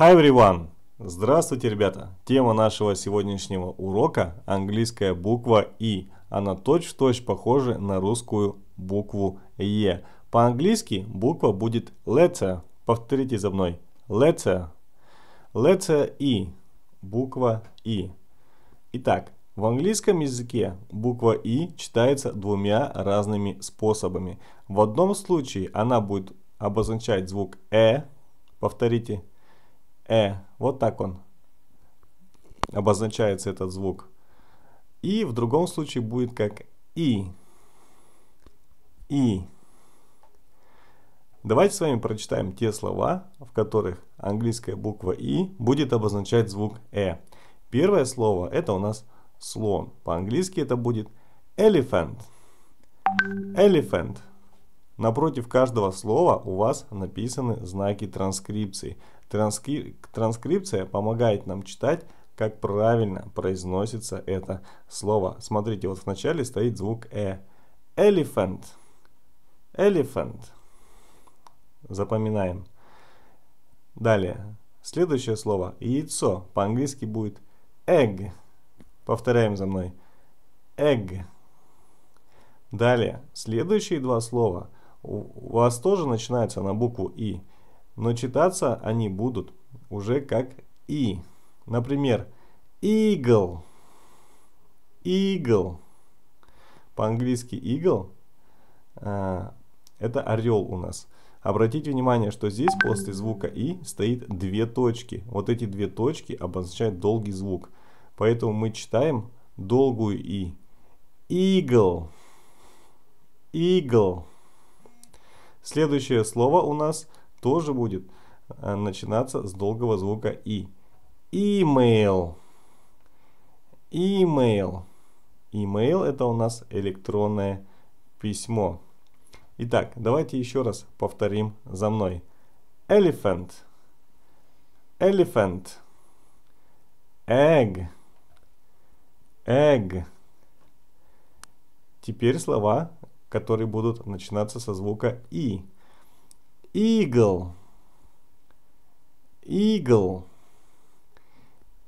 Hi everyone! Здравствуйте, ребята! Тема нашего сегодняшнего урока – английская буква «и». Она точь-в-точь похожа на русскую букву «е». По-английски буква будет letter. Повторите за мной. Letter. Letter «и». Буква «и». Итак, в английском языке буква «и» читается двумя разными способами. В одном случае она будет обозначать звук «э». Повторите э. Вот так он обозначается этот звук. И в другом случае будет как и. И. Давайте с вами прочитаем те слова, в которых английская буква и будет обозначать звук э. Первое слово это у нас слон. По-английски это будет elephant. Elephant. Напротив каждого слова у вас написаны знаки транскрипции. Транскри... Транскрипция помогает нам читать, как правильно произносится это слово. Смотрите, вот в начале стоит звук «э». Elephant. Elephant. Запоминаем. Далее. Следующее слово «яйцо». По-английски будет «egg». Повторяем за мной. «Egg». Далее. Следующие два слова – у вас тоже начинается на букву «и», но читаться они будут уже как «и». Например, «eagle», «eagle». По-английски «eagle» э, это «орел» у нас. Обратите внимание, что здесь после звука «и» стоит две точки. Вот эти две точки обозначают долгий звук. Поэтому мы читаем долгую «и». «Eagle», «eagle». Следующее слово у нас тоже будет э, начинаться с долгого звука «и». Email. Email. Email это у нас электронное письмо. Итак, давайте еще раз повторим за мной. Elephant. Elephant. Egg. Egg. Теперь слова которые будут начинаться со звука «и». Eagle. Eagle.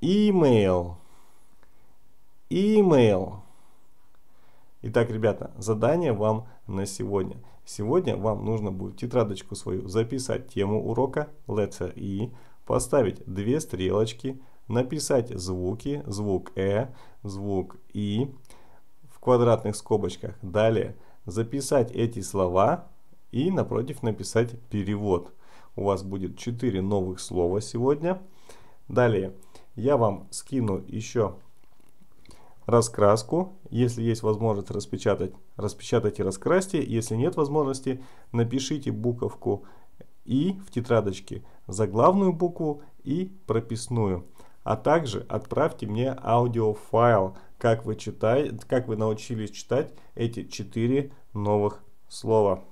Email. Email. Итак, ребята, задание вам на сегодня. Сегодня вам нужно будет тетрадочку свою записать тему урока, letter I, поставить две стрелочки, написать звуки, звук Э, звук И в квадратных скобочках. Далее – записать эти слова и напротив написать перевод. У вас будет 4 новых слова сегодня. Далее я вам скину еще раскраску. Если есть возможность распечатать, распечатайте, раскрасьте. Если нет возможности, напишите буковку «и» в тетрадочке, за главную букву и прописную. А также отправьте мне аудиофайл, как вы, читаете, как вы научились читать эти четыре новых слова.